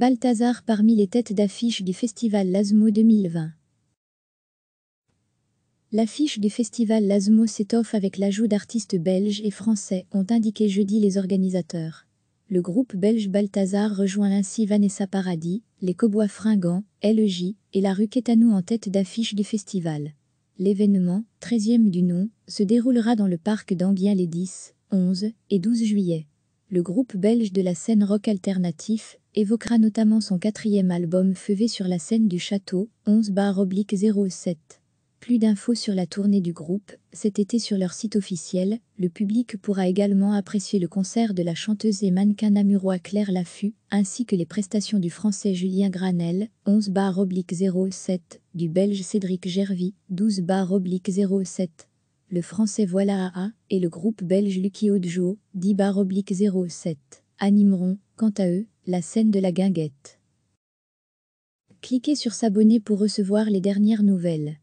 Balthazar parmi les têtes d'affiche du festival Lasmo 2020. L'affiche du festival Lasmo s'étoffe avec l'ajout d'artistes belges et français, ont indiqué jeudi les organisateurs. Le groupe belge Balthazar rejoint ainsi Vanessa Paradis, les Cobois Fringants, LJ e et la rue Quétanou en tête d'affiche du festival. L'événement, 13e du nom, se déroulera dans le parc d'Anguien les 10, 11 et 12 juillet. Le groupe belge de la scène rock alternatif, évoquera notamment son quatrième album Feuvé sur la scène du château, 11-07. Plus d'infos sur la tournée du groupe, cet été sur leur site officiel, le public pourra également apprécier le concert de la chanteuse et mannequin namurois Claire Laffu, ainsi que les prestations du français Julien Granel, 11-07, du belge Cédric Gervy, 12-07 le français Voilà AA et le groupe belge Lucky Ojo, 10-07 animeront, quant à eux, la scène de la guinguette. Cliquez sur s'abonner pour recevoir les dernières nouvelles.